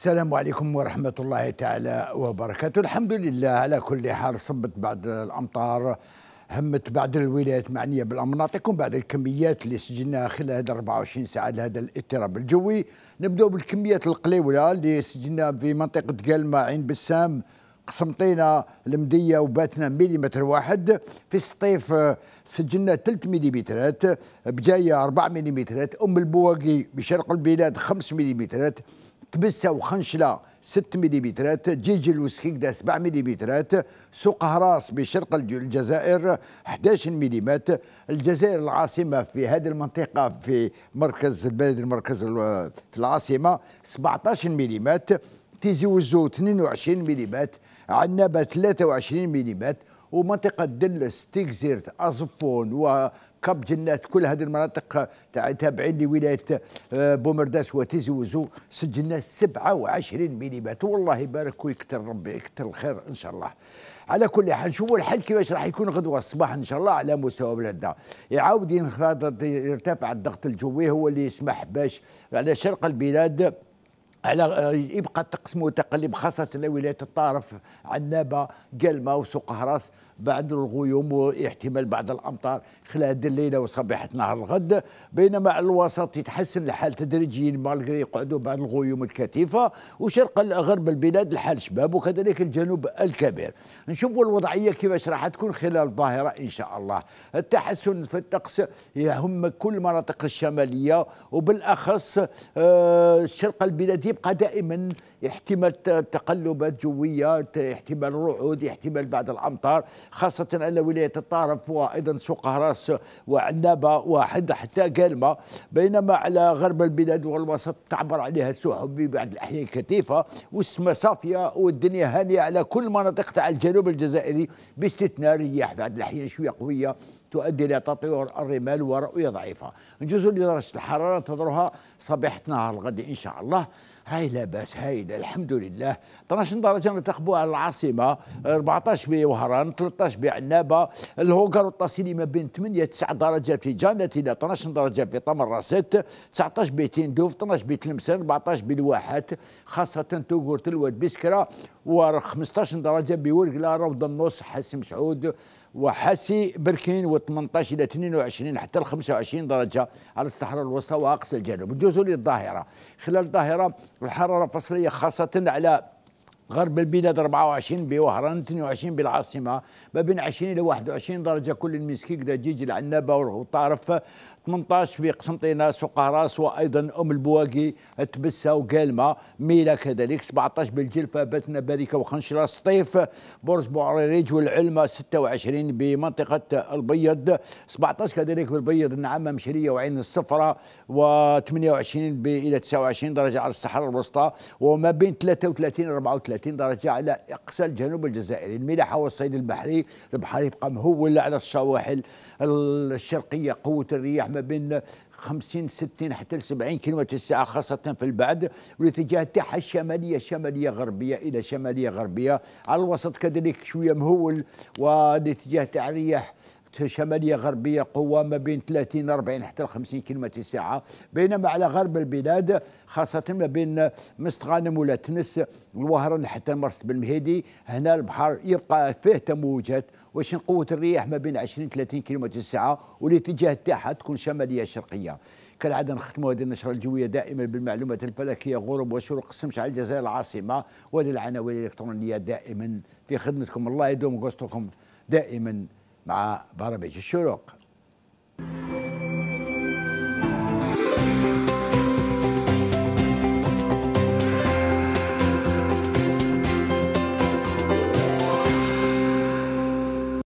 السلام عليكم ورحمة الله تعالى وبركاته الحمد لله على كل حال صبت بعض الأمطار همت بعض الولايات معنية بالأمر نعطيكم الكميات اللي سجلناها خلال هذا 24 ساعة لهذا الاضطراب الجوي نبدأ بالكميات القليلة اللي سجلناها في منطقة قلمة عين بسام قسمطينة المدية وباتنا مليمتر واحد في الصيف آه، سجلنا 3 مليمترات بجاية 4 مليمترات أم البواقي بشرق البلاد 5 مليمترات تبسه وخنشله 6 مليمترات جيجل وسكيكدا 7 مليمترات سوق هراس بشرق الجزائر 11 ملم الجزائر العاصمه في هذه المنطقه في مركز البلد المركز في العاصمه 17 ملم تيزي وزو 22 ملم عنابه 23 ملم ومنطقه دلس تيكزيرت ازفون وكاب جنات كل هذه المناطق تابعين لولايه آه، بومرداس وتيزي وزو سجلنا 27 ملم والله يبارك ويكثر ربي يكثر الخير ان شاء الله على كل حال نشوفوا الحل كيفاش راح يكون غدوه الصباح ان شاء الله على مستوى بلادنا يعاود يرتفع الضغط الجوي هو اللي يسمح باش على شرق البلاد على آه، يبقى الطقس متقلب خاصة ولايات الطرف عنابة قلمة وسوق هراس بعد الغيوم واحتمال بعض الامطار خلال هذه الليله وصباحة نهار الغد بينما على الوسط يتحسن الحال تدريجيا مالغري يقعدوا بعد الغيوم الكثيفه وشرق غرب البلاد الحال شباب وكذلك الجنوب الكبير نشوفوا الوضعيه كيفاش راح تكون خلال الظاهره ان شاء الله التحسن في الطقس يهم كل المناطق الشماليه وبالاخص آه، شرق البلاد يبقى دائما احتمال تقلبات جويه احتمال رعود احتمال بعض الامطار خاصه على ولايه الطارف وايضا سوق هراس وعنابه وحد حتى قالمه بينما على غرب البلاد والوسط تعبر عليها السحب في بعض الاحيان كثيفه والسماء صافيه والدنيا هانيه على كل مناطق تاع الجنوب الجزائري باستثناء رياح بعض الاحيان شويه قويه تؤدي إلى تطير الرمال ورؤية ضعيفة نجوزوا لدرجة الحرارة ننتظروها صبيحه نهار الغد إن شاء الله هاي لا باس لا الحمد لله 12 درجه نتقبوا على العاصمه 14 بوهران 13 بعنابه الهوكر والتصيلي ما بين 8 9 درجات في جانت الى 12 درجه في طمر راسيت 19 بتندوف 12 بتلمسان 14 بالواحات خاصه توغورت الواد بسكره و 15 درجه بورقلا روض النص حسن سعود وحسي بركين و18 الى 22 حتى ل 25 درجه على الصحراء الوسطى واقصى الجنوب الجزر للظاهره، خلال الظاهره الحراره فصليه خاصه على غرب البلاد 24 بوهران 22 بالعاصمة ما بين 20 إلى 21 درجة كل المسكيك جيجي العنابة والطرف 18 في قسنطينة سوق وأيضا أم البواقي تبسة وقالمة ميلا كذلك 17 بالجلفة باتنا باركة وخنشرة سطيف برج بوعريريج والعلمة 26 بمنطقة البيض 17 كذلك بالبيض النعامة مشرية وعين الصفراء و 28 إلى 29 درجة على الصحراء الوسطى وما بين 33 34 30 درجة على أقصى الجنوب الجزائري الملاحة والصيد البحري البحر يبقى مهول على السواحل الشرقية قوة الرياح ما بين 50 60 حتى ل 70 كيلومتر الساعة خاصة في البعد والاتجاه تاعها الشمالية شمالية غربية إلى شمالية غربية على الوسط كذلك شوية مهول والاتجاه تاع الرياح شماليه غربيه قوه ما بين 30 40 حتى 50 كيلومتر في الساعه بينما على غرب البلاد خاصه ما بين مستغانم ولا تنس الوهران حتى بن بالمهيدي هنا البحر يبقى فيه تموجات واش قوه الرياح ما بين 20 30 كيلومتر في الساعه والاتجاه تاعها تكون شماليه شرقيه كالعادة نختموا هذه النشرة الجوية دائما بالمعلومات الفلكية غروب وشروق الشمس على الجزائر العاصمة وهذه العناوين الإلكترونية دائما في خدمتكم الله يدوم قصتكم دائما مع برامج الشروق